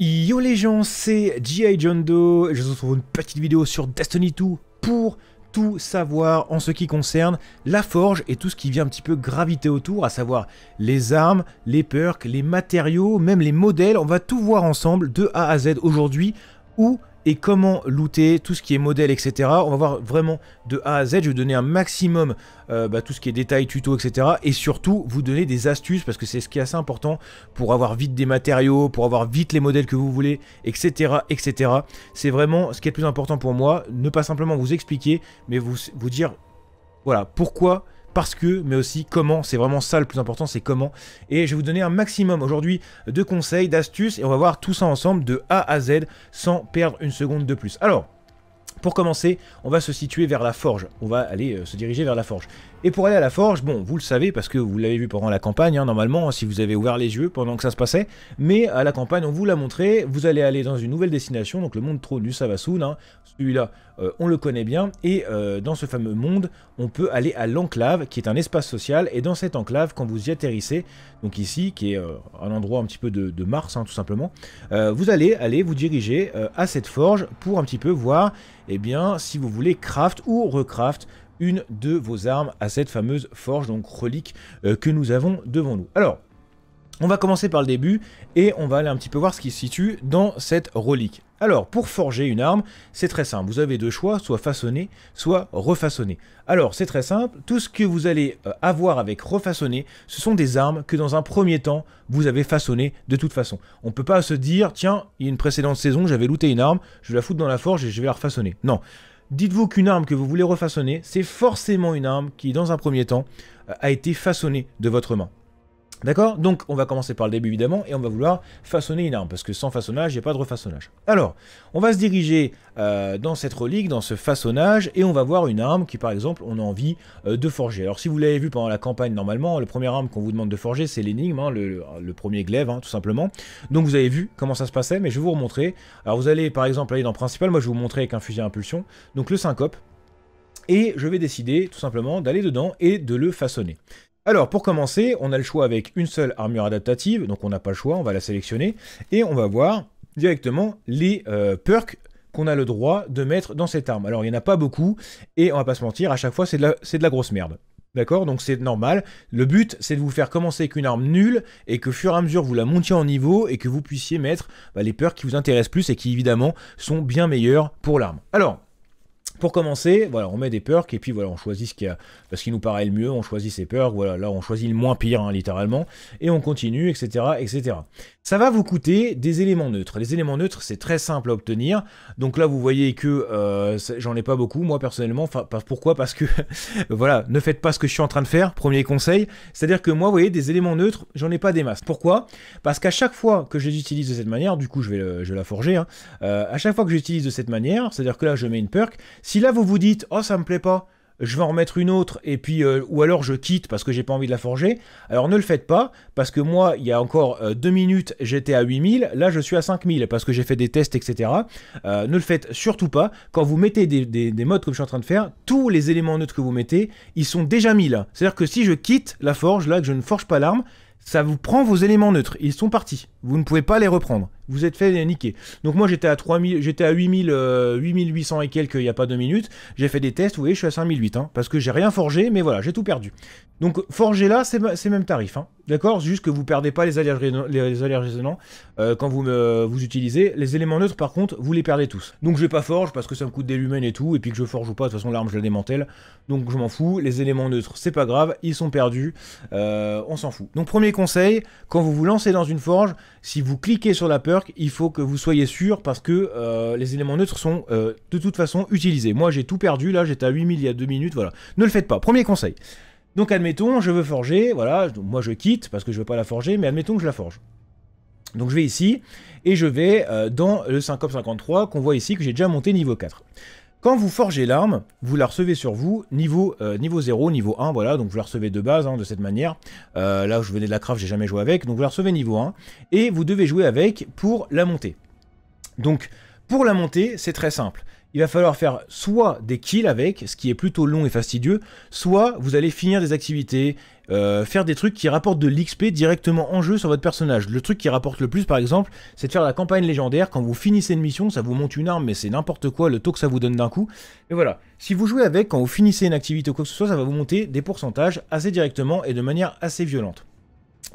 Yo les gens, c'est G.I. John Doe, je vous retrouve une petite vidéo sur Destiny 2 pour tout savoir en ce qui concerne la forge et tout ce qui vient un petit peu graviter autour, à savoir les armes, les perks, les matériaux, même les modèles, on va tout voir ensemble de A à Z aujourd'hui, où et comment looter, tout ce qui est modèle, etc. On va voir vraiment de A à Z, je vais vous donner un maximum euh, bah, tout ce qui est détails, tutos, etc. Et surtout, vous donner des astuces, parce que c'est ce qui est assez important pour avoir vite des matériaux, pour avoir vite les modèles que vous voulez, etc. etc. C'est vraiment ce qui est le plus important pour moi, ne pas simplement vous expliquer, mais vous, vous dire, voilà, pourquoi parce que, mais aussi comment. C'est vraiment ça le plus important, c'est comment. Et je vais vous donner un maximum aujourd'hui de conseils, d'astuces, et on va voir tout ça ensemble de A à Z sans perdre une seconde de plus. Alors, pour commencer, on va se situer vers la forge, on va aller euh, se diriger vers la forge. Et pour aller à la forge, bon, vous le savez parce que vous l'avez vu pendant la campagne, hein, normalement, hein, si vous avez ouvert les yeux pendant que ça se passait, mais à la campagne, on vous l'a montré, vous allez aller dans une nouvelle destination, donc le monde trône du Savasoun, hein. celui-là, euh, on le connaît bien, et euh, dans ce fameux monde, on peut aller à l'enclave, qui est un espace social, et dans cette enclave, quand vous y atterrissez, donc ici, qui est un endroit un petit peu de, Mars, tout simplement, vous allez aller vous diriger à cette forge pour un petit peu voir eh bien, si vous voulez, craft ou recraft une de vos armes à cette fameuse forge, donc relique euh, que nous avons devant nous. Alors, on va commencer par le début et on va aller un petit peu voir ce qui se situe dans cette relique. Alors, pour forger une arme, c'est très simple. Vous avez deux choix, soit façonner, soit refaçonner. Alors, c'est très simple. Tout ce que vous allez euh, avoir avec refaçonner, ce sont des armes que dans un premier temps, vous avez façonnées de toute façon. On ne peut pas se dire, tiens, il y a une précédente saison, j'avais looté une arme, je vais la foutre dans la forge et je vais la refaçonner. Non. Dites-vous qu'une arme que vous voulez refaçonner, c'est forcément une arme qui, dans un premier temps, euh, a été façonnée de votre main. D'accord Donc on va commencer par le début évidemment et on va vouloir façonner une arme parce que sans façonnage, il n'y a pas de refaçonnage. Alors, on va se diriger euh, dans cette relique, dans ce façonnage et on va voir une arme qui par exemple on a envie euh, de forger. Alors si vous l'avez vu pendant la campagne normalement, le premier arme qu'on vous demande de forger c'est l'énigme, hein, le, premier glaive hein, tout simplement. Donc vous avez vu comment ça se passait mais je vais vous remontrer. Alors vous allez par exemple aller dans le principal, moi je vais vous montrer avec un fusil à impulsion. Donc le syncope, et je vais décider tout simplement d'aller dedans et de le façonner. Alors, pour commencer, on a le choix avec une seule armure adaptative, donc on n'a pas le choix, on va la sélectionner, et on va voir directement les euh, perks qu'on a le droit de mettre dans cette arme. Alors, il n'y en a pas beaucoup, et on va pas se mentir, à chaque fois, c'est de, la grosse merde. D'accord Donc c'est normal. Le but, c'est de vous faire commencer avec une arme nulle et que fur et à mesure vous la montiez en niveau et que vous puissiez mettre bah, les perks qui vous intéressent plus et qui évidemment sont bien meilleurs pour l'arme. Alors, pour commencer, voilà, on met des perks et puis voilà, on choisit ce qui, a, parce qu'il nous paraît le mieux, on choisit ses perks, voilà, là on choisit le moins pire, hein, littéralement, et on continue, etc., etc. Ça va vous coûter des éléments neutres. Les éléments neutres, c'est très simple à obtenir. Donc là, vous voyez que euh, j'en ai pas beaucoup, moi personnellement. Enfin, pourquoi Parce que, voilà, ne faites pas ce que je suis en train de faire, premier conseil. C'est-à-dire que moi, vous voyez, des éléments neutres, j'en ai pas des masses. Pourquoi Parce qu'à chaque fois que je les utilise de cette manière, du coup, je vais, je la forger, hein, euh, à chaque fois que j'utilise de cette manière, c'est-à-dire que là, je mets une perk, si là vous vous dites oh ça me plaît pas, je vais en remettre une autre et puis euh, ou alors je quitte parce que j'ai pas envie de la forger. Alors ne le faites pas parce que moi il y a encore euh, deux minutes j'étais à 8000, là je suis à 5000 parce que j'ai fait des tests etc. Euh, ne le faites surtout pas. Quand vous mettez des, modes comme je suis en train de faire, tous les éléments neutres que vous mettez, ils sont déjà mis là. C'est-à-dire que si je quitte la forge là, que je ne forge pas l'arme, ça vous prend vos éléments neutres, ils sont partis. Vous ne pouvez pas les reprendre. Vous êtes fait niquer. Donc moi j'étais à 3000, j'étais à 8000, 8800 euh, et quelques il n'y a pas deux minutes. J'ai fait des tests, vous voyez, je suis à 5008, hein, parce que j'ai rien forgé, mais voilà, j'ai tout perdu. Donc forger là, c'est même tarif, hein, d'accord Juste que vous ne perdez pas les alliages, les euh, quand vous, vous utilisez. Les éléments neutres, par contre, vous les perdez tous. Donc je ne vais pas forge parce que ça me coûte des lumens et tout, et puis que je forge ou pas, de toute façon l'arme je la démantèle. Donc je m'en fous. Les éléments neutres, c'est pas grave, ils sont perdus, euh, on s'en fout. Donc premier conseil, quand vous vous lancez dans une forge, si vous cliquez sur la perk, il faut que vous soyez sûr parce que euh, les éléments neutres sont euh, de toute façon utilisés. Moi, j'ai tout perdu, là, j'étais à 8000 il y a 2 minutes, voilà. Ne le faites pas, premier conseil. Donc, admettons, je veux forger, voilà, moi je quitte parce que je ne veux pas la forger, mais admettons que je la forge. Donc je vais ici, et je vais euh, dans le 5 53 qu'on voit ici, que j'ai déjà monté niveau 4. Quand vous forgez l'arme, vous la recevez sur vous, niveau, euh, niveau 0, niveau 1, voilà, donc vous la recevez de base, hein, de cette manière. là euh, là, je venais de la craft, j'ai jamais joué avec, donc vous la recevez niveau 1, et vous devez jouer avec pour la monter. Donc, pour la monter, c'est très simple il va falloir faire soit des kills avec, ce qui est plutôt long et fastidieux, soit vous allez finir des activités, euh, faire des trucs qui rapportent de l'XP directement en jeu sur votre personnage. Le truc qui rapporte le plus par exemple, c'est de faire la campagne légendaire, quand vous finissez une mission, ça vous monte une arme, mais c'est n'importe quoi le taux que ça vous donne d'un coup. Et voilà, si vous jouez avec, quand vous finissez une activité ou quoi que ce soit, ça va vous monter des pourcentages assez directement et de manière assez violente.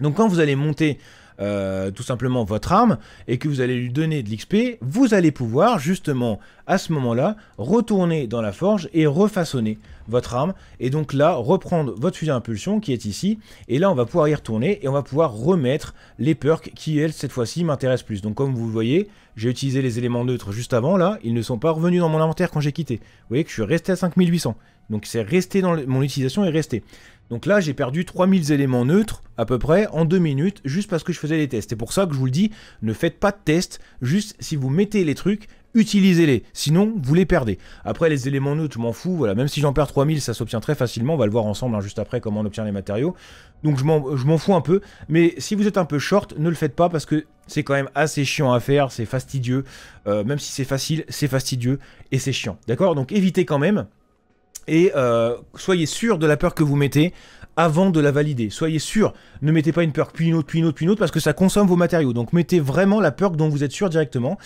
Donc quand vous allez monter euh, tout simplement votre arme et que vous allez lui donner de l'XP, vous allez pouvoir justement à ce moment-là retourner dans la forge et refaçonner votre arme et donc là reprendre votre fusil impulsion qui est ici et là on va pouvoir y retourner et on va pouvoir remettre les perks qui elles cette fois-ci m'intéressent plus donc comme vous voyez j'ai utilisé les éléments neutres juste avant là ils ne sont pas revenus dans mon inventaire quand j'ai quitté vous voyez que je suis resté à 5800 donc c'est resté dans mon utilisation est resté donc là, j'ai perdu 3000 éléments neutres à peu près en 2 minutes juste parce que je faisais les tests. C'est pour ça que je vous le dis, ne faites pas de tests, juste si vous mettez les trucs, utilisez-les, sinon vous les perdez. Après les éléments neutres, je m'en fous, voilà, même si j'en perds 3000, ça s'obtient très facilement, on va le voir ensemble hein, juste après comment on obtient les matériaux. Donc je m'en fous un peu, mais si vous êtes un peu short, ne le faites pas parce que c'est quand même assez chiant à faire, c'est fastidieux, euh, même si c'est facile, c'est fastidieux et c'est chiant. D'accord Donc évitez quand même et euh, soyez sûr de la peur que vous mettez avant de la valider. Soyez sûr, ne mettez pas une peur puis une autre, puis une autre, puis une autre, parce que ça consomme vos matériaux. Donc mettez vraiment la peur dont vous êtes sûr directement,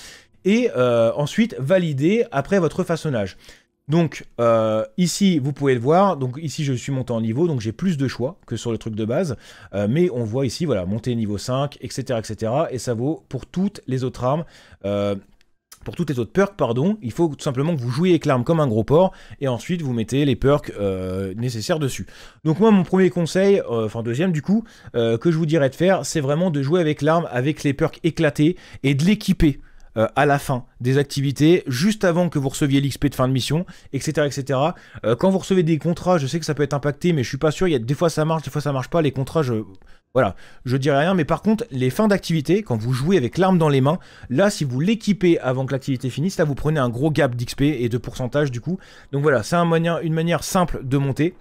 et euh, ensuite validez après votre façonnage. Donc euh, ici, vous pouvez le voir, donc ici je suis monté en niveau, donc j'ai plus de choix que sur le truc de base, mais on voit ici, voilà, monter niveau 5, etc., etc., et ça vaut pour toutes les autres armes pour toutes les autres perks, pardon, il faut tout simplement que vous jouiez avec l'arme comme un gros porc, et ensuite vous mettez les perks euh, nécessaires dessus. Donc moi, mon premier conseil, euh, enfin deuxième du coup, euh, que je vous dirais de faire, c'est vraiment de jouer avec l'arme, avec les perks éclatés, et de l'équiper. Euh, à la fin des activités, juste avant que vous receviez l'XP de fin de mission, etc. etc. Euh, quand vous recevez des contrats, je sais que ça peut être impacté, mais je suis pas sûr. Il y a des fois ça marche, des fois ça marche pas. Les contrats, je voilà, je dirais rien. Mais par contre, les fins d'activité, quand vous jouez avec l'arme dans les mains, là, si vous l'équipez avant que l'activité finisse, là, vous prenez un gros gap d'XP et de pourcentage du coup. Donc voilà, c'est un une manière simple de monter.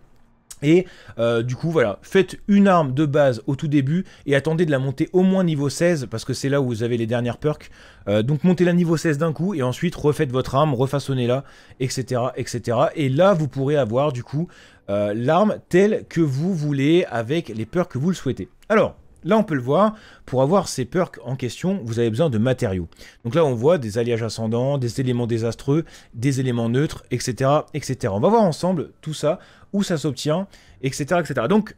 Et euh, du coup, voilà, faites une arme de base au tout début et attendez de la monter au moins niveau 16 parce que c'est là où vous avez les dernières perks. Euh, donc montez-la niveau 16 d'un coup et ensuite refaites votre arme, refaçonnez-la, etc., etc. Et là, vous pourrez avoir du coup euh, l'arme telle que vous voulez avec les perks que vous le souhaitez. Alors, Là, on peut le voir, pour avoir ces perks en question, vous avez besoin de matériaux. Donc là, on voit des alliages ascendants, des éléments désastreux, des éléments neutres, etc. etc. On va voir ensemble tout ça ça s'obtient, etc., etc. Donc,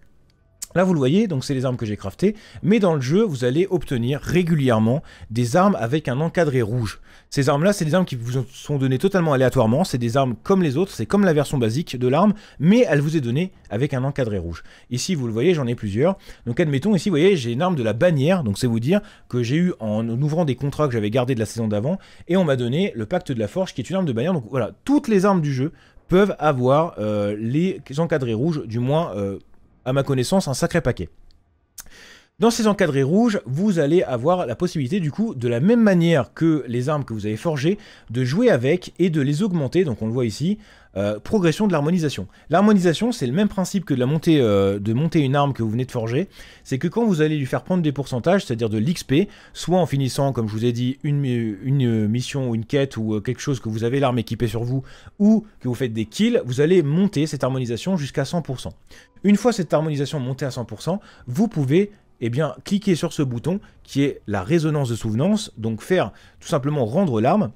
Là, vous le voyez, donc c'est les armes que j'ai craftées, mais dans le jeu, vous allez obtenir régulièrement des armes avec un encadré rouge. Ces armes-là, c'est des armes qui vous sont données totalement aléatoirement, c'est des armes comme les autres, c'est comme la version basique de l'arme, mais elle vous est donnée avec un encadré rouge. Ici, vous le voyez, j'en ai plusieurs. Donc admettons, ici, vous voyez, j'ai une arme de la bannière, donc c'est vous dire que j'ai eu en ouvrant des contrats que j'avais gardés de la saison d'avant, et on m'a donné le pacte de la forge, qui est une arme de bannière. Donc voilà, toutes les armes du jeu peuvent avoir euh, les encadrés rouges, du moins euh, à ma connaissance, un sacré paquet. Dans ces encadrés rouges, vous allez avoir la possibilité du coup, de la même manière que les armes que vous avez forgées, de jouer avec et de les augmenter, donc on le voit ici, euh, progression de l'harmonisation. L'harmonisation, c'est le même principe que de, la euh, de monter une arme que vous venez de forger, c'est que quand vous allez lui faire prendre des pourcentages, c'est-à-dire de l'XP, soit en finissant, comme je vous ai dit, une, une mission ou une quête ou euh, quelque chose que vous avez l'arme équipée sur vous, ou que vous faites des kills, vous allez monter cette harmonisation jusqu'à 100%. Une fois cette harmonisation montée à 100%, vous pouvez et eh bien, cliquez sur ce bouton qui est la résonance de souvenance, donc faire tout simplement rendre l'arme,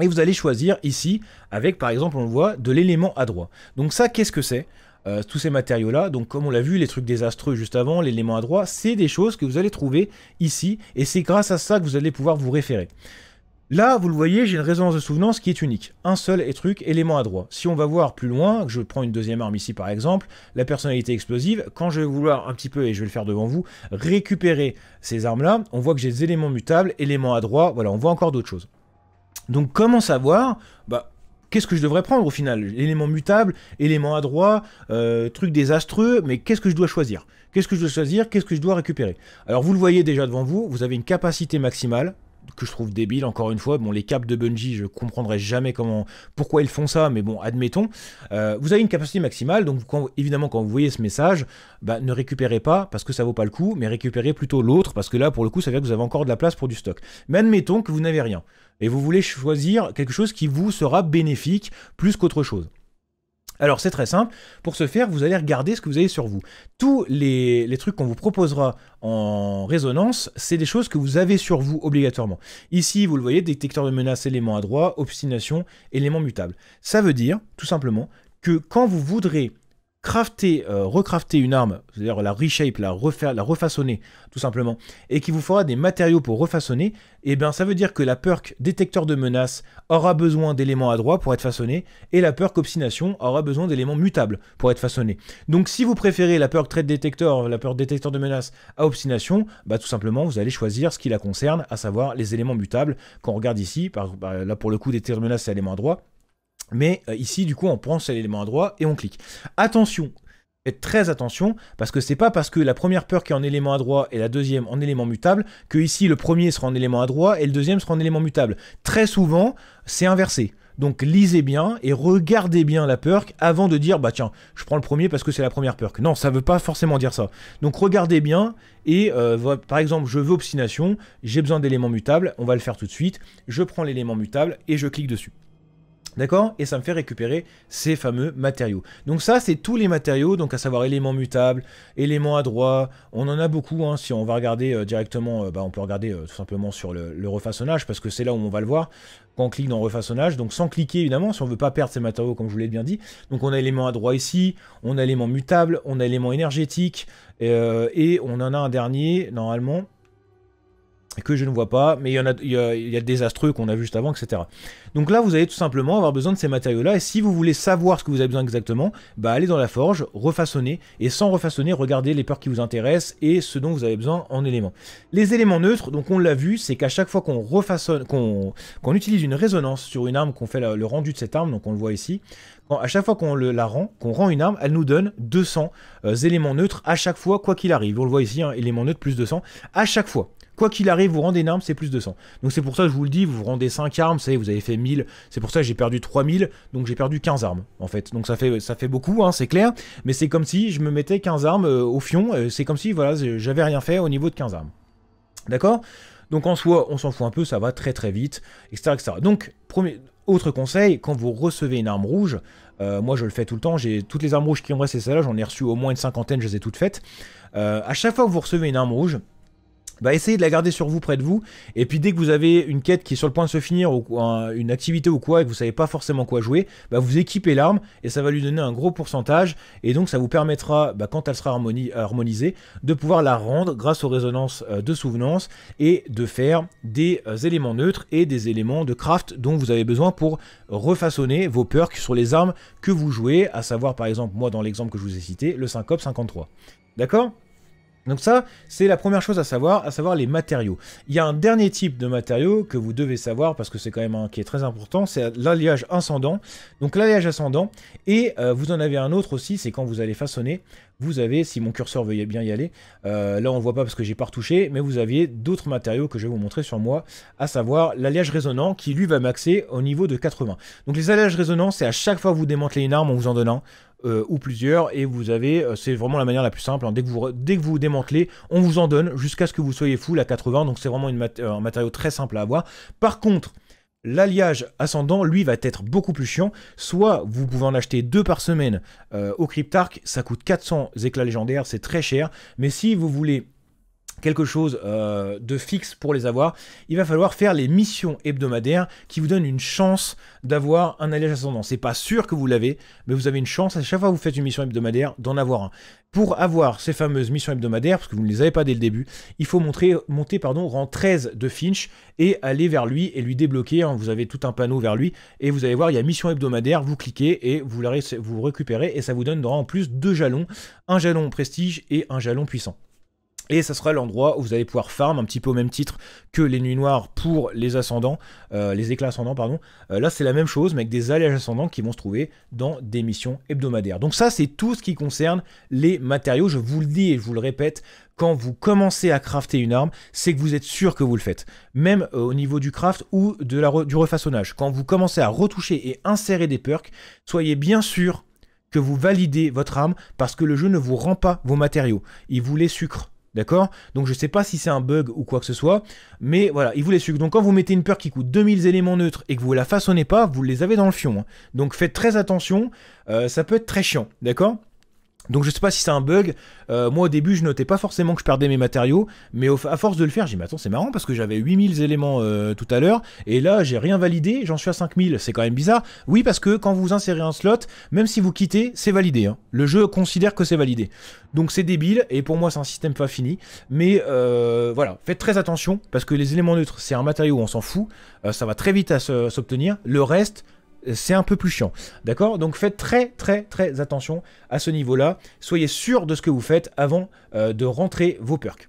et vous allez choisir ici, avec par exemple, on le voit, de l'élément à droite. Donc ça, qu'est-ce que c'est euh, tous ces matériaux-là, donc comme on l'a vu, les trucs désastreux juste avant, l'élément à droite, c'est des choses que vous allez trouver ici, et c'est grâce à ça que vous allez pouvoir vous référer. Là, vous le voyez, j'ai une résonance de souvenance qui est unique. Un seul et truc, élément à droit. Si on va voir plus loin, je prends une deuxième arme ici par exemple, la personnalité explosive, quand je vais vouloir un petit peu, et je vais le faire devant vous, récupérer ces armes-là, on voit que j'ai des éléments mutables, éléments à droit, voilà, on voit encore d'autres choses. Donc comment savoir bah, Qu'est-ce que je devrais prendre au final Élément mutable, élément à droit, euh, truc désastreux, mais qu'est-ce que je dois choisir Qu'est-ce que je dois choisir Qu'est-ce que je dois récupérer Alors vous le voyez déjà devant vous, vous avez une capacité maximale, que je trouve débile, encore une fois. Bon, les caps de Bungie, je comprendrai jamais comment, pourquoi ils font ça, mais bon, admettons. Euh, vous avez une capacité maximale, donc évidemment, quand vous voyez ce message, bah, ne récupérez pas parce que ça vaut pas le coup, mais récupérez plutôt l'autre parce que là, pour le coup, ça veut dire que vous avez encore de la place pour du stock. Mais admettons que vous n'avez rien et vous voulez choisir quelque chose qui vous sera bénéfique plus qu'autre chose. Alors c'est très simple, pour ce faire, vous allez regarder ce que vous avez sur vous. Tous les, trucs qu'on vous proposera en résonance, c'est des choses que vous avez sur vous obligatoirement. Ici, vous le voyez, détecteur de menace, élément à droit, obstination, élément mutable. Ça veut dire, tout simplement, que quand vous voudrez crafter, euh, recrafter une arme, c'est-à-dire la reshape, la, refaire, la refaçonner tout simplement, et qui vous fera des matériaux pour refaçonner, et eh bien ça veut dire que la perk détecteur de menace aura besoin d'éléments adroits pour être façonné, et la perk obstination aura besoin d'éléments mutables pour être façonné. Donc si vous préférez la perk trait détecteur, la perk détecteur de menace à obstination, bah tout simplement vous allez choisir ce qui la concerne, à savoir les éléments mutables. Quand on regarde ici, par, bah, là pour le coup détecteur de menace c'est l'élément adroit, mais euh, ici, du coup, on prend cet l'élément à droite et on clique. Attention, faites très attention, parce que c'est pas parce que la première peur qui est en élément à droite et la deuxième en élément mutable, que ici le premier sera en élément à droite et le deuxième sera en élément mutable. Très souvent, c'est inversé. Donc lisez bien et regardez bien la perk avant de dire bah tiens, je prends le premier parce que c'est la première perk. Non, ça veut pas forcément dire ça. Donc regardez bien et euh, par exemple, je veux obstination, j'ai besoin d'éléments mutable, on va le faire tout de suite. Je prends l'élément mutable et je clique dessus. D'accord Et ça me fait récupérer ces fameux matériaux. Donc ça, c'est tous les matériaux, donc à savoir éléments mutables, éléments adroits. On en a beaucoup. Hein. si on va regarder euh, directement, euh, bah, on peut regarder euh, tout simplement sur le, refaçonnage, parce que c'est là où on va le voir quand on clique dans refaçonnage, donc sans cliquer évidemment, si on veut pas perdre ces matériaux comme je vous l'ai bien dit. Donc on a élément droit ici, on a élément mutable, on a élément énergétique, et on en a un dernier normalement que je ne vois pas, mais il y en a, il y des astreux qu'on a vu juste avant, etc. Donc là, vous allez tout simplement avoir besoin de ces matériaux-là, et si vous voulez savoir ce que vous avez besoin exactement, bah allez dans la forge, refaçonnez, et sans refaçonner, regardez les peurs qui vous intéressent et ce dont vous avez besoin en éléments. Les éléments neutres, donc on l'a vu, c'est qu'à chaque fois qu'on refaçonne, qu'on utilise une résonance sur une arme, qu'on fait le rendu de cette arme, donc on le voit ici, à chaque fois qu'on la rend, qu'on rend une arme, elle nous donne 200 euh, éléments neutres à chaque fois, quoi qu'il arrive. On le voit ici, un hein, éléments neutres plus 200 à chaque fois. Quoi qu'il arrive, vous rendez une arme, c'est plus de 100. Donc c'est pour ça que je vous le dis, vous rendez 5 armes, vous avez fait 1000. C'est pour ça que j'ai perdu 3000, donc j'ai perdu 15 armes, en fait. Donc ça fait, ça fait beaucoup, hein, c'est clair. Mais c'est comme si je me mettais 15 armes euh, au fion. Euh, c'est comme si, voilà, j'avais rien fait au niveau de 15 armes. D'accord Donc en soit on s'en fout un peu, ça va très très vite, etc. Donc, premier... Autre conseil, quand vous recevez une arme rouge, euh, moi je le fais tout le temps, j'ai toutes les armes rouges qui me restent, c'est celle-là, j'en ai reçu au moins une cinquantaine, je les ai toutes faites. à chaque fois que vous recevez une arme rouge, bah essayez de la garder sur vous, près de vous. Et puis dès que vous avez une quête qui est sur le point de se finir, ou une activité ou quoi, et que vous savez pas forcément quoi jouer, bah vous équipez l'arme et ça va lui donner un gros pourcentage. Et donc ça vous permettra, bah, quand elle sera euh, harmonisée, de pouvoir la rendre grâce aux résonances euh, de souvenance et de faire des euh, éléments neutres et des éléments de craft dont vous avez besoin pour refaçonner vos perks sur les armes que vous jouez, à savoir par exemple, moi dans l'exemple que je vous ai cité, le Syncope 53. D'accord donc ça, c'est la première chose à savoir, à savoir les matériaux. Il y a un dernier type de matériaux que vous devez savoir, parce que c'est quand même un qui est très important, c'est l'alliage ascendant. Donc l'alliage ascendant, et euh, vous en avez un autre aussi, c'est quand vous allez façonner, vous avez, si mon curseur veut bien y aller, euh, là on ne voit pas parce que j'ai pas retouché, mais vous aviez d'autres matériaux que je vais vous montrer sur moi, à savoir l'alliage résonant, qui lui va maxer au niveau de 80. Donc les alliages résonants, c'est à chaque fois que vous démantelez une arme, on vous en donnant. Euh, ou plusieurs, et vous avez, euh, c'est vraiment la manière la plus simple, hein. dès, que vous, dès que vous démantelez, on vous en donne jusqu'à ce que vous soyez full à 80, donc c'est vraiment un matériau très simple à avoir. Par contre, L'alliage ascendant, lui, va être beaucoup plus chiant. Soit vous pouvez en acheter deux par semaine euh, au cryptarc ça coûte 400 éclats légendaires, c'est très cher. Mais si vous voulez quelque chose euh, de fixe pour les avoir, il va falloir faire les missions hebdomadaires qui vous donnent une chance d'avoir un alliage ascendant. C'est pas sûr que vous l'avez, mais vous avez une chance à chaque fois que vous faites une mission hebdomadaire d'en avoir un. Pour avoir ces fameuses missions hebdomadaires, parce que vous ne les avez pas dès le début, il faut monter pardon, rang 13 de Finch et aller vers lui et lui débloquer. Hein. vous avez tout un panneau vers lui et vous allez voir, il y a mission hebdomadaire, vous cliquez et vous, vous récupérez et ça vous donnera en plus deux jalons, un jalon prestige et un jalon puissant. Et ça sera l'endroit où vous allez pouvoir farm un petit peu au même titre que les nuits noires pour les ascendants, euh, les éclats ascendants, pardon. Euh, là, c'est la même chose, mais avec des alliages ascendants qui vont se trouver dans des missions hebdomadaires. Donc ça, c'est tout ce qui concerne les matériaux. Je vous le dis et je vous le répète, quand vous commencez à crafter une arme, c'est que vous êtes sûr que vous le faites. Même euh, au niveau du craft ou de la du refaçonnage. Quand vous commencez à retoucher et insérer des perks, soyez bien sûr que vous validez votre arme parce que le jeu ne vous rend pas vos matériaux. Il vous les sucre D'accord Donc je sais pas si c'est un bug ou quoi que ce soit, mais voilà, il vous les sucre. Donc quand vous mettez une peur qui coûte 2000 éléments neutres et que vous la façonnez pas, vous les avez dans le fion. Hein. Donc faites très attention, euh, ça peut être très chiant, d'accord donc je sais pas si c'est un bug. Euh, moi au début je notais pas forcément que je perdais mes matériaux, mais à force de le faire, j'ai dit mais attends c'est marrant parce que j'avais 8000 éléments euh, tout à l'heure, et là j'ai rien validé, j'en suis à 5000, c'est quand même bizarre. Oui parce que quand vous insérez un slot, même si vous quittez, c'est validé. Hein. Le jeu considère que c'est validé. Donc c'est débile, et pour moi c'est un système pas fini. Mais euh, voilà, faites très attention, parce que les éléments neutres, c'est un matériau, on s'en fout, ça va très vite à s'obtenir. Le reste, c'est un peu plus chiant. D'accord Donc faites très très très attention à ce niveau-là. Soyez sûr de ce que vous faites avant euh, de rentrer vos perks.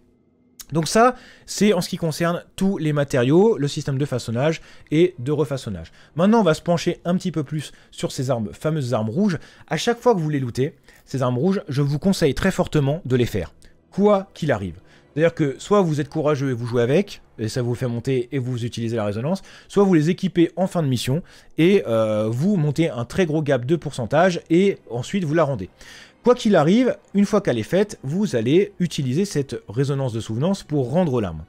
Donc ça, c'est en ce qui concerne tous les matériaux, le système de façonnage et de refaçonnage. Maintenant, on va se pencher un petit peu plus sur ces armes, fameuses armes rouges. À chaque fois que vous les lootez, ces armes rouges, je vous conseille très fortement de les faire, quoi qu'il arrive. C'est-à-dire que soit vous êtes courageux et vous jouez avec, et ça vous fait monter et vous utilisez la résonance, soit vous les équipez en fin de mission et euh, vous montez un très gros gap de pourcentage et ensuite vous la rendez. Quoi qu'il arrive, une fois qu'elle est faite, vous allez utiliser cette résonance de souvenance pour rendre l'arme.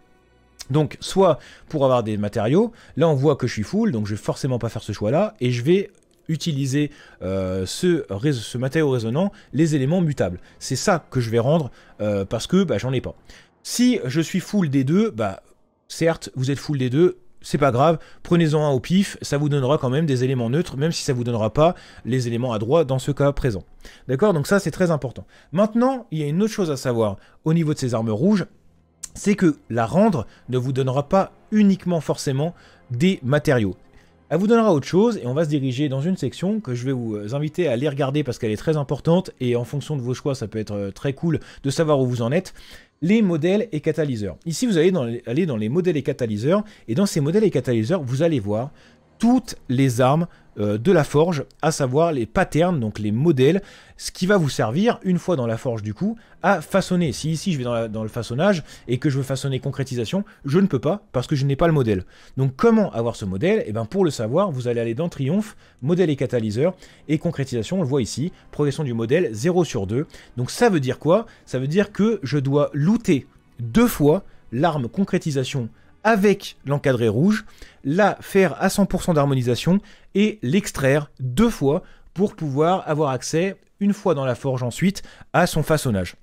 Donc, soit pour avoir des matériaux, là on voit que je suis full, donc je vais forcément pas faire ce choix-là, et je vais utiliser euh, ce, matériau résonant, les éléments mutables. C'est ça que je vais rendre, euh, parce que bah, j'en ai pas. Si je suis full des deux, bah certes, vous êtes full des deux, c'est pas grave, prenez-en un au pif, ça vous donnera quand même des éléments neutres, même si ça vous donnera pas les éléments à droit dans ce cas présent. D'accord Donc ça, c'est très important. Maintenant, il y a une autre chose à savoir au niveau de ces armes rouges, c'est que la rendre ne vous donnera pas uniquement forcément des matériaux. Elle vous donnera autre chose et on va se diriger dans une section que je vais vous euh, inviter à aller regarder parce qu'elle est très importante et en fonction de vos choix, ça peut être euh, très cool de savoir où vous en êtes. Les modèles et catalyseurs. Ici, vous allez dans aller dans les modèles et catalyseurs et dans ces modèles et catalyseurs, vous allez voir toutes les armes euh, de la forge, à savoir les patterns, donc les modèles, ce qui va vous servir, une fois dans la forge du coup, à façonner. Si ici je vais dans, le façonnage et que je veux façonner concrétisation, je ne peux pas parce que je n'ai pas le modèle. Donc comment avoir ce modèle Et eh bien pour le savoir, vous allez aller dans Triomphe, modèle et catalyseur, et concrétisation, on le voit ici, progression du modèle 0 sur 2. Donc ça veut dire quoi Ça veut dire que je dois looter deux fois l'arme concrétisation avec l'encadré rouge, la faire à 100% d'harmonisation et l'extraire deux fois pour pouvoir avoir accès, une fois dans la forge ensuite, à son façonnage.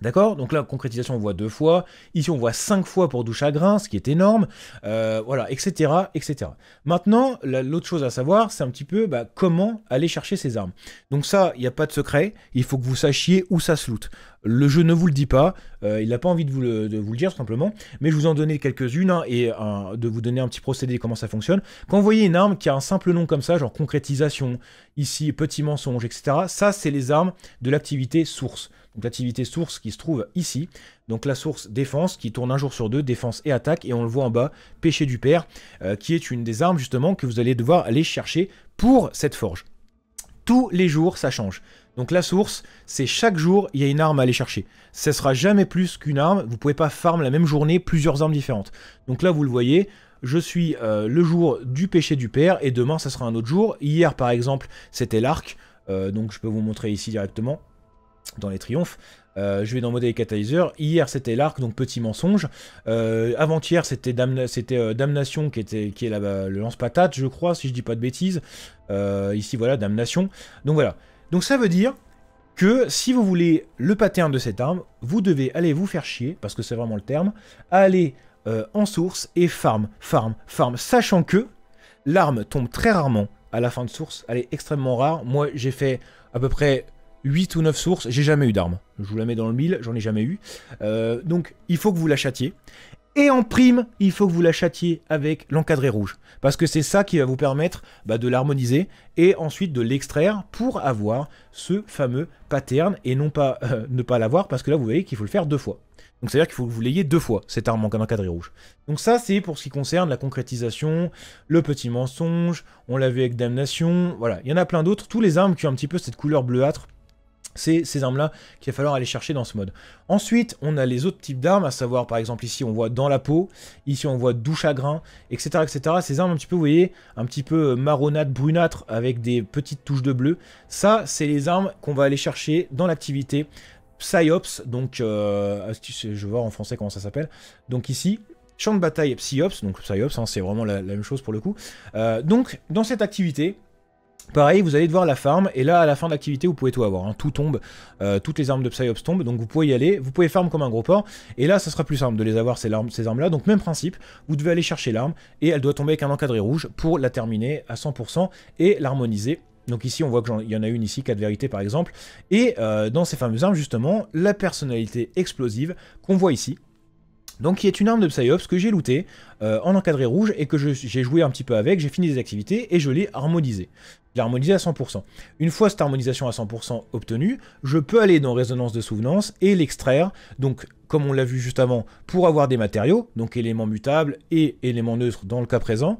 D'accord Donc là, concrétisation, on voit deux fois. Ici, on voit cinq fois pour douche à ce qui est énorme. Euh, voilà, etc., etc. Maintenant, l'autre chose à savoir, c'est un petit peu bah, comment aller chercher ces armes. Donc ça, il n'y a pas de secret. Il faut que vous sachiez où ça se loot. Le jeu ne vous le dit pas. Euh, il n'a pas envie de vous, le, dire, vous dire, simplement. Mais je vous en donner quelques-unes hein, et de vous donner un petit procédé, comment ça fonctionne. Quand vous voyez une arme qui a un simple nom comme ça, genre concrétisation, ici, petit mensonge, etc., ça, c'est les armes de l'activité source donc l'activité source qui se trouve ici. Donc la source défense qui tourne un jour sur deux, défense et attaque, et on le voit en bas, péché du père, euh, qui est une des armes justement que vous allez devoir aller chercher pour cette forge. Tous les jours, ça change. Donc la source, c'est chaque jour, il y a une arme à aller chercher. Ce sera jamais plus qu'une arme, vous ne pouvez pas farm la même journée plusieurs armes différentes. Donc là, vous le voyez, je suis euh, le jour du péché du père, et demain, ça sera un autre jour. Hier, par exemple, c'était l'arc, euh, donc je peux vous montrer ici directement dans les triomphes. Euh, je vais dans modèle catalyseur. Hier c'était l'arc, donc petit mensonge. Euh, avant-hier c'était euh, Damnation qui, était, qui est là le lance-patate, je crois, si je dis pas de bêtises. ici voilà, Damnation. Donc voilà. Donc ça veut dire que si vous voulez le pattern de cette arme, vous devez aller vous faire chier, parce que c'est vraiment le terme, aller en source et farm, farm, farm, sachant que l'arme tombe très rarement à la fin de source, elle est extrêmement rare. Moi j'ai fait à peu près 8 ou 9 sources, j'ai jamais eu d'armes. Je vous la mets dans le mille, j'en ai jamais eu. Euh, donc il faut que vous la châtiez. Et en prime, il faut que vous la châtiez avec l'encadré rouge. Parce que c'est ça qui va vous permettre bah, de l'harmoniser et ensuite de l'extraire pour avoir ce fameux pattern et non pas euh, ne pas l'avoir parce que là vous voyez qu'il faut le faire deux fois. Donc c'est-à-dire qu'il faut que vous l'ayez deux fois, cette arme en encadré rouge. Donc ça c'est pour ce qui concerne la concrétisation, le petit mensonge, on l'a vu avec damnation, voilà. Il y en a plein d'autres, tous les armes qui ont un petit peu cette couleur bleuâtre c'est ces armes-là qu'il va falloir aller chercher dans ce mode. Ensuite, on a les autres types d'armes, à savoir par exemple ici on voit dans la peau, ici on voit douche à etc. etc. Ces armes un petit peu, vous voyez, un petit peu euh, marronâtre, brunâtre, avec des petites touches de bleu. Ça, c'est les armes qu'on va aller chercher dans l'activité Psyops, donc euh, je vais voir en français comment ça s'appelle. Donc ici, champ de bataille Psyops, donc Psyops, hein, c'est vraiment la, même chose pour le coup. Euh, donc dans cette activité, Pareil, vous allez devoir la farm, et là, à la fin de l'activité, vous pouvez tout avoir. Hein. Tout tombe, euh, toutes les armes de Psyops tombent, donc vous pouvez y aller. Vous pouvez farm comme un gros porc, et là, ça sera plus simple de les avoir, ces, armes, ces armes-là. Donc, même principe, vous devez aller chercher l'arme, et elle doit tomber avec un encadré rouge pour la terminer à 100% et l'harmoniser donc ici, on voit qu'il y en a une ici, 4 vérités par exemple. Et euh, dans ces fameuses armes, justement, la personnalité explosive qu'on voit ici, donc y a une arme de Psyops que j'ai lootée euh, en encadré rouge et que j'ai joué un petit peu avec, j'ai fini des activités et je l'ai harmonisée. J'ai harmonisé à 100%. Une fois cette harmonisation à 100% obtenue, je peux aller dans Résonance de Souvenance et l'extraire, donc comme on l'a vu juste avant, pour avoir des matériaux, donc éléments mutables et éléments neutres dans le cas présent,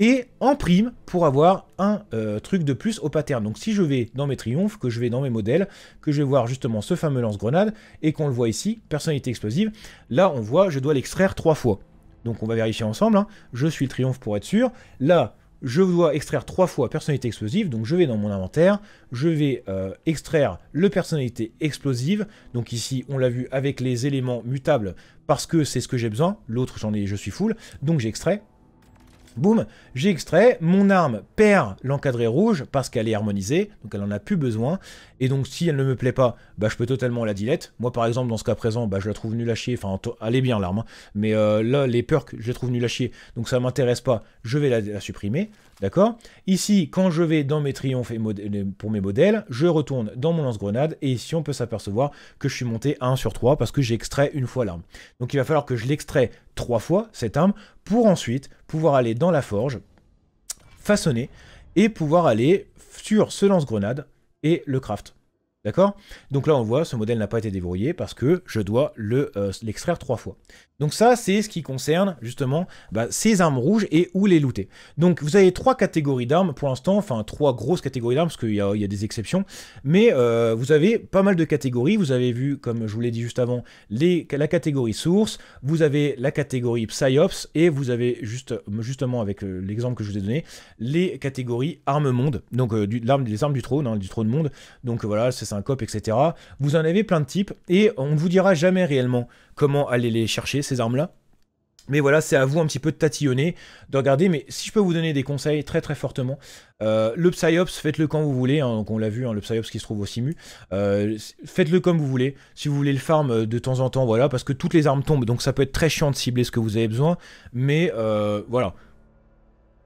et en prime pour avoir un euh, truc de plus au pattern. Donc si je vais dans mes triomphes, que je vais dans mes modèles, que je vais voir justement ce fameux lance-grenade, et qu'on le voit ici, personnalité explosive, là on voit je dois l'extraire trois fois. Donc on va vérifier ensemble, hein. je suis le triomphe pour être sûr, là je dois extraire trois fois personnalité explosive, donc je vais dans mon inventaire, je vais euh, extraire le personnalité explosive, donc ici on l'a vu avec les éléments mutables, parce que c'est ce que j'ai besoin, l'autre j'en ai, je suis full, donc j'extrais, boum, j'ai extrait, mon arme perd l'encadré rouge parce qu'elle est harmonisée, donc elle en a plus besoin, et donc si elle ne me plaît pas, bah, je peux totalement la dilette. Moi par exemple dans ce cas présent, bah, je la trouve nulle à chier, enfin elle est bien l'arme, hein. mais euh, là les perks je les trouve nulle à chier, donc ça m'intéresse pas, je vais la, supprimer, d'accord Ici quand je vais dans mes triomphes et pour mes modèles, je retourne dans mon lance-grenade, et ici on peut s'apercevoir que je suis monté à 1 sur 3 parce que j'ai extrait une fois l'arme. Donc il va falloir que je l'extraie trois fois cette arme pour ensuite pouvoir aller dans la forge, façonner et pouvoir aller sur ce lance-grenade et le craft. D'accord Donc là, on voit, ce modèle n'a pas été débrouillé parce que je dois euh, l'extraire le, trois fois. Donc ça, c'est ce qui concerne justement bah, ces armes rouges et où les looter. Donc vous avez trois catégories d'armes pour l'instant, enfin trois grosses catégories d'armes parce qu'il y, a des exceptions, mais euh, vous avez pas mal de catégories. Vous avez vu, comme je vous l'ai dit juste avant, la catégorie source, vous avez la catégorie psyops et vous avez juste, justement avec euh, l'exemple que je vous ai donné, les catégories armes monde, donc du, les armes du trône, hein, du trône monde. Donc voilà, c'est un cop, etc. Vous en avez plein de types et on ne vous dira jamais réellement comment aller les chercher, ces armes-là. Mais voilà, c'est à vous un petit peu de tatillonner, de regarder. Mais si je peux vous donner des conseils très très fortement, euh, le Psyops, faites-le quand vous voulez. Hein. donc on l'a vu, hein, le Psyops qui se trouve au Simu. Euh, faites-le comme vous voulez. Si vous voulez le farm euh, de temps en temps, voilà, parce que toutes les armes tombent. Donc ça peut être très chiant de cibler ce que vous avez besoin. Mais voilà.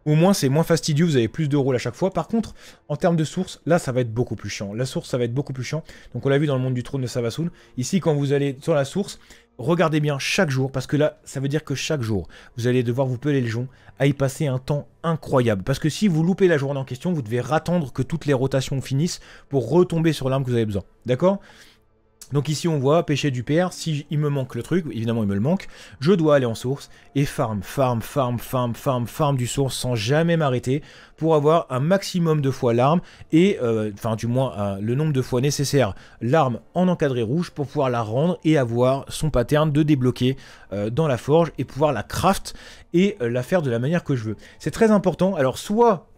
Au moins, c'est moins fastidieux, vous avez plus de rôles à chaque fois. Par contre, en termes de source, là, ça va être beaucoup plus chiant. La source, ça va être beaucoup plus chiant. Donc, on l'a vu dans le monde du trône de Savasun. Ici, quand vous allez sur la source, regardez bien chaque jour, parce que là, ça veut dire que chaque jour, vous allez devoir vous peler le jonc à y passer un temps incroyable. Parce que si vous loupez la journée en question, vous devez attendre que toutes les rotations finissent pour retomber sur l'arme que vous avez besoin. D'accord donc ici on voit pêcher du père, si il me manque le truc, évidemment il me le manque, je dois aller en source et farm, farm, farm, farm, farm, farm du source sans jamais m'arrêter pour avoir un maximum de fois l'arme et euh, enfin du moins euh, le nombre de fois nécessaire l'arme en encadré rouge pour pouvoir la rendre et avoir son pattern de débloquer euh, dans la forge et pouvoir la craft et la faire de la manière que je veux. C'est très important. Alors soit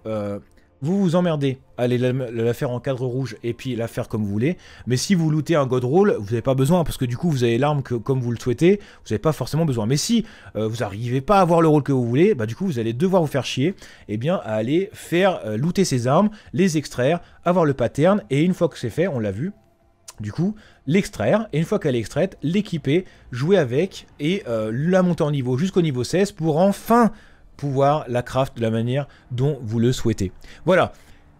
vous vous emmerdez. Allez la, faire en cadre rouge et puis la faire comme vous voulez. Mais si vous lootez un God Roll, vous n'avez pas besoin parce que du coup vous avez l'arme que comme vous le souhaitez, vous n'avez pas forcément besoin. Mais si euh, vous n'arrivez pas à avoir le rôle que vous voulez, bah du coup vous allez devoir vous faire chier eh bien, à aller faire euh, looter ces armes, les extraire, avoir le pattern et une fois que c'est fait, on l'a vu, du coup, l'extraire, et une fois qu'elle est extraite, l'équiper, jouer avec, et euh, la monter en niveau jusqu'au niveau 16 pour enfin pouvoir la craft de la manière dont vous le souhaitez. Voilà,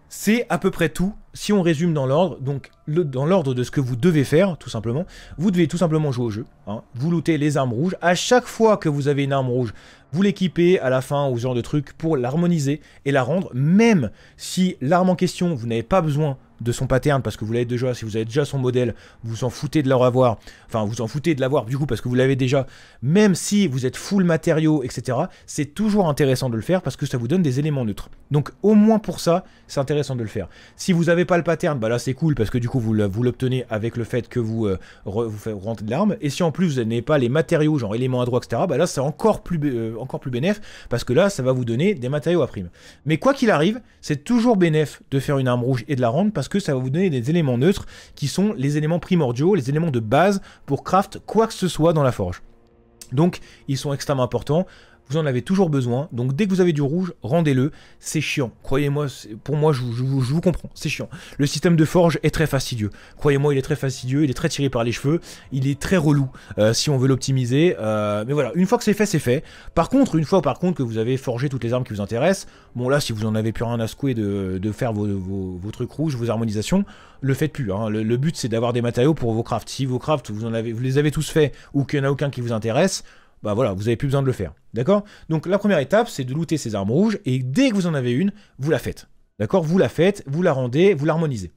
c'est à peu près tout. Si on résume dans l'ordre, donc dans l'ordre de ce que vous devez faire, tout simplement, vous devez tout simplement jouer au jeu. Hein. Vous lootez les armes rouges. À chaque fois que vous avez une arme rouge, vous l'équipez à la fin ou ce genre de truc pour l'harmoniser et la rendre, même si l'arme en question, vous n'avez pas besoin de son pattern parce que vous l'avez déjà, si vous avez déjà son modèle, vous vous en foutez de leur avoir, enfin vous en foutez de l'avoir du coup parce que vous l'avez déjà, même si vous êtes full matériaux, etc., c'est toujours intéressant de le faire parce que ça vous donne des éléments neutres. Donc au moins pour ça, c'est intéressant de le faire. Si vous n'avez pas le pattern, bah là c'est cool parce que du coup vous l'obtenez avec le fait que vous, euh, vous, faites rentrez de l'arme, et si en plus vous n'avez pas les matériaux, genre éléments à droite, etc., bah là c'est encore plus, euh, encore plus bénéf parce que là ça va vous donner des matériaux à prime. Mais quoi qu'il arrive, c'est toujours bénéf de faire une arme rouge et de la rendre parce parce que ça va vous donner des éléments neutres qui sont les éléments primordiaux, les éléments de base pour craft quoi que ce soit dans la forge. Donc ils sont extrêmement importants vous en avez toujours besoin. Donc dès que vous avez du rouge, rendez-le. C'est chiant. Croyez-moi, pour moi, je, vous comprends. C'est chiant. Le système de forge est très fastidieux. Croyez-moi, il est très fastidieux. Il est très tiré par les cheveux. Il est très relou euh, si on veut l'optimiser. Euh, mais voilà, une fois que c'est fait, c'est fait. Par contre, une fois par contre que vous avez forgé toutes les armes qui vous intéressent, bon là, si vous en avez plus rien à secouer de, faire vos, vos, vos, trucs rouges, vos harmonisations, le faites plus. Hein. Le, but, c'est d'avoir des matériaux pour vos crafts. Si vos crafts, vous, en avez, vous les avez tous faits ou qu'il n'y en a aucun qui vous intéresse, bah voilà, vous n'avez plus besoin de le faire. D'accord Donc la première étape, c'est de looter ces armes rouges, et dès que vous en avez une, vous la faites. D'accord Vous la faites, vous la rendez, vous l'harmonisez.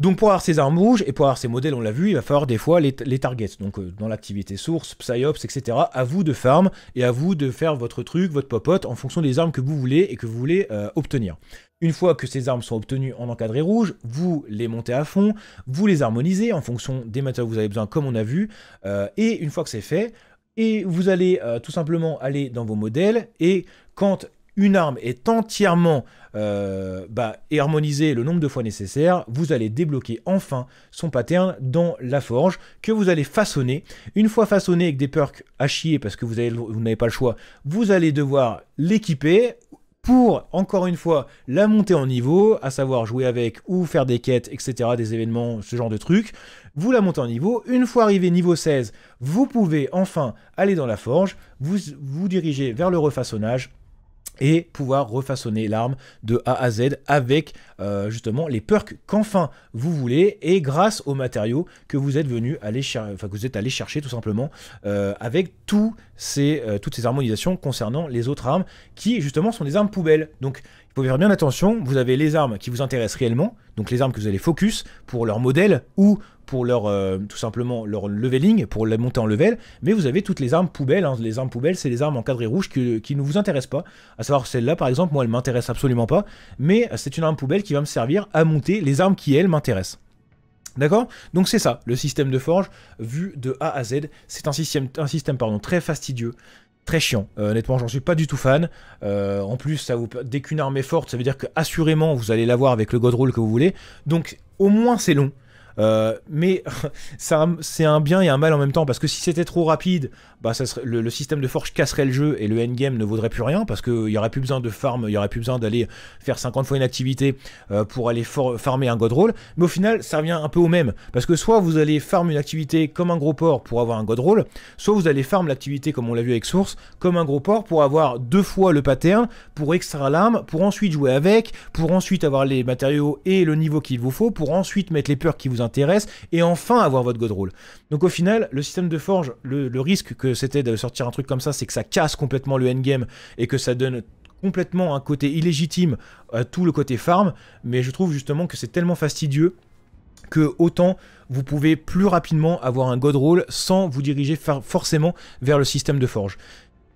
Donc pour avoir ces armes rouges et pour avoir ces modèles, on l'a vu, il va falloir des fois les, les targets. Donc euh, dans l'activité source, psyops, etc. À vous de farm et à vous de faire votre truc, votre popote en fonction des armes que vous voulez et que vous voulez euh, obtenir. Une fois que ces armes sont obtenues en encadré rouge, vous les montez à fond, vous les harmonisez en fonction des matériaux que vous avez besoin, comme on a vu. Euh, et une fois que c'est fait, et vous allez euh, tout simplement aller dans vos modèles. Et quand une arme est entièrement euh, bah, harmonisée le nombre de fois nécessaire, vous allez débloquer enfin son pattern dans la forge que vous allez façonner. Une fois façonné avec des perks à chier parce que vous n'avez vous pas le choix, vous allez devoir l'équiper pour, encore une fois, la monter en niveau, à savoir jouer avec ou faire des quêtes, etc., des événements, ce genre de trucs. Vous la montez en niveau. Une fois arrivé niveau 16, vous pouvez enfin aller dans la forge, vous vous dirigez vers le refaçonnage et pouvoir refaçonner l'arme de A à Z avec euh, justement les perks qu'enfin vous voulez et grâce aux matériaux que vous êtes venu aller, enfin que vous êtes allé chercher tout simplement euh, avec tous ces, euh, toutes ces harmonisations concernant les autres armes qui justement sont des armes poubelles. Donc il faut faire bien attention, vous avez les armes qui vous intéressent réellement, donc les armes que vous allez focus pour leur modèle ou pour leur tout simplement leur leveling, pour la montée en level, mais vous avez toutes les armes poubelles. Hein. Les armes poubelles, c'est les armes encadrées rouges qui, qui, ne vous intéressent pas. À savoir celle-là, par exemple, moi, elle m'intéresse absolument pas, mais c'est une arme poubelle qui va me servir à monter les armes qui, elles, m'intéressent. D'accord Donc c'est ça, le système de forge, vu de A à Z. C'est un système, un système pardon, très fastidieux, très chiant. Euh, honnêtement, j'en suis pas du tout fan. Euh, en plus, ça vous, dès qu'une arme forte, ça veut dire que assurément vous allez l'avoir avec le god roll que vous voulez. Donc au moins c'est long. Euh, mais c'est un, bien et un mal en même temps, parce que si c'était trop rapide, bah, le, système de forge casserait le jeu et le endgame ne vaudrait plus rien, parce qu'il n'y aurait plus besoin de farm, il n'y aurait plus besoin d'aller faire 50 fois une activité euh, pour aller farmer un god roll. Mais au final, ça revient un peu au même, parce que soit vous allez farm une activité comme un gros port pour avoir un god roll, soit vous allez farm l'activité comme on l'a vu avec Source, comme un gros port pour avoir deux fois le pattern, pour extraire l'arme, pour ensuite jouer avec, pour ensuite avoir les matériaux et le niveau qu'il vous faut, pour ensuite mettre les peurs qui vous intéressent intéresse, et enfin avoir votre god roll. Donc au final, le système de forge, le, risque que c'était de sortir un truc comme ça, c'est que ça casse complètement le endgame et que ça donne complètement un côté illégitime à tout le côté farm, mais je trouve justement que c'est tellement fastidieux que autant vous pouvez plus rapidement avoir un god roll sans vous diriger forcément vers le système de forge.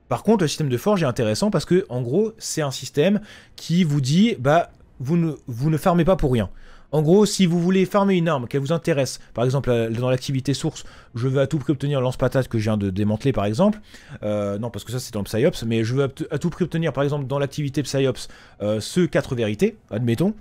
Par contre, le système de forge est intéressant parce que, en gros, c'est un système qui vous dit, bah, vous ne, vous ne farmez pas pour rien. En gros, si vous voulez farmer une arme qui vous intéresse, par exemple euh, dans l'activité source, je veux à tout prix obtenir lance-patate que je viens de démanteler par exemple, euh, non parce que ça c'est dans le Psyops, mais je veux à tout prix obtenir par exemple dans l'activité Psyops euh, ce 4 vérités, admettons,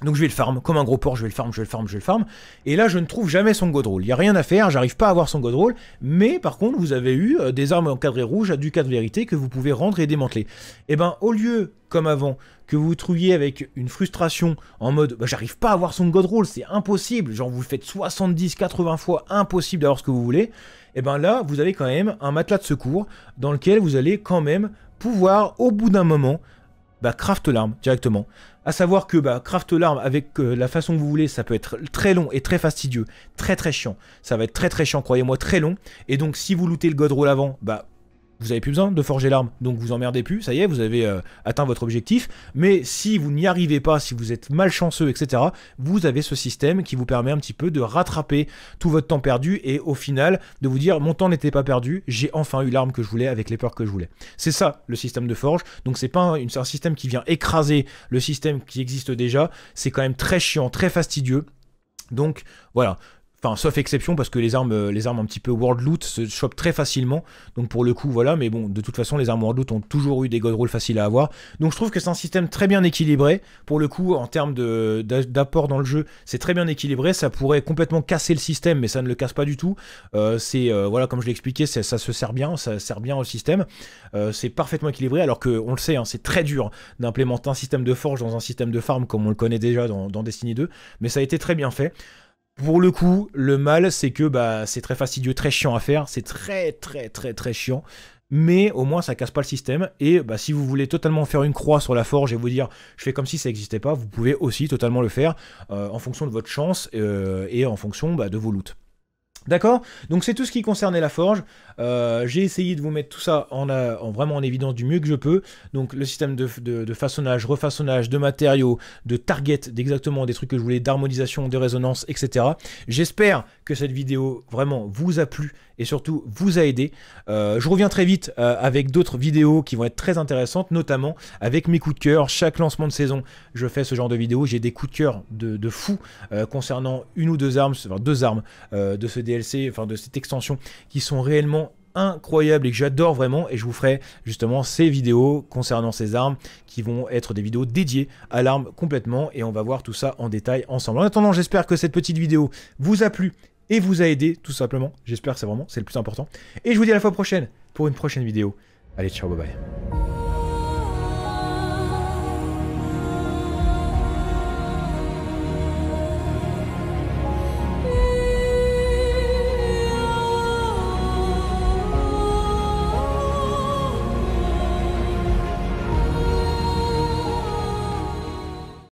donc je vais le farm, comme un gros porc, je vais le farm, je vais le farm, je vais le farm. Et là, je ne trouve jamais son rôle. Il n'y a rien à faire, j'arrive pas à avoir son god rôle. Mais par contre, vous avez eu euh, des armes encadrées rouges, du cadre de vérité, que vous pouvez rendre et démanteler. Et eh ben, au lieu, comme avant, que vous trouviez avec une frustration en mode bah, j'arrive pas à avoir son god rôle, c'est impossible, genre vous le faites 70, 80 fois, impossible d'avoir ce que vous voulez. Et eh ben là, vous avez quand même un matelas de secours dans lequel vous allez quand même pouvoir, au bout d'un moment, bah, craft l'arme directement à savoir que bah, craft l'arme avec euh, la façon que vous voulez, ça peut être très long et très fastidieux, très très chiant. Ça va être très très chiant, croyez-moi, très long. Et donc si vous lootez le God avant, bah vous avez plus besoin de forger l'arme. Donc vous emmerdez plus, ça y est, vous avez euh, atteint votre objectif. Mais si vous n'y arrivez pas, si vous êtes malchanceux, etc., vous avez ce système qui vous permet un petit peu de rattraper tout votre temps perdu et au final de vous dire mon temps n'était pas perdu, j'ai enfin eu l'arme que je voulais avec les peurs que je voulais. C'est ça le système de forge. Donc c'est pas un système qui vient écraser le système qui existe déjà. C'est quand même très chiant, très fastidieux. Donc voilà, Enfin, sauf exception, parce que les armes, euh, les armes un petit peu world loot se chopent très facilement. Donc pour le coup, voilà. Mais bon, de toute façon, les armes world loot ont toujours eu des god rolls faciles à avoir. Donc je trouve que c'est un système très bien équilibré. Pour le coup, en termes d'apport dans le jeu, c'est très bien équilibré. Ça pourrait complètement casser le système, mais ça ne le casse pas du tout. Euh, c'est euh, voilà, comme je l'ai expliqué, ça, se sert bien, ça sert bien au système. c'est parfaitement équilibré, alors que on le sait, hein, c'est très dur d'implémenter un système de forge dans un système de farm comme on le connaît déjà dans Destiny 2. Mais ça a été très bien fait pour le coup, le mal, c'est que bah, c'est très fastidieux, très chiant à faire. C'est très, très, très, très chiant. Mais au moins, ça casse pas le système. Et bah, si vous voulez totalement faire une croix sur la forge et vous dire je fais comme si ça n'existait pas, vous pouvez aussi totalement le faire euh, en fonction de votre chance euh, et en fonction bah, de vos loots. D'accord Donc c'est tout ce qui concernait la forge. Euh, j'ai essayé de vous mettre tout ça euh, en, vraiment en évidence du mieux que je peux. Donc le système de, façonnage, refaçonnage, de matériaux, de target, d'exactement des trucs que je voulais, d'harmonisation, de résonance, etc. J'espère que cette vidéo vraiment vous a plu et surtout vous a aidé. Euh, je reviens très vite avec d'autres vidéos qui vont être très intéressantes, notamment avec mes coups de cœur. Chaque lancement de saison, je fais ce genre de vidéo. J'ai des coups de cœur de, fou concernant une ou deux armes, enfin deux armes de ce enfin de cette extension, qui sont réellement incroyables et que j'adore vraiment et je vous ferai justement ces vidéos concernant ces armes qui vont être des vidéos dédiées à l'arme complètement et on va voir tout ça en détail ensemble. En attendant j'espère que cette petite vidéo vous a plu et vous a aidé tout simplement, j'espère que c'est vraiment c'est le plus important et je vous dis à la fois prochaine pour une prochaine vidéo. Allez ciao bye bye.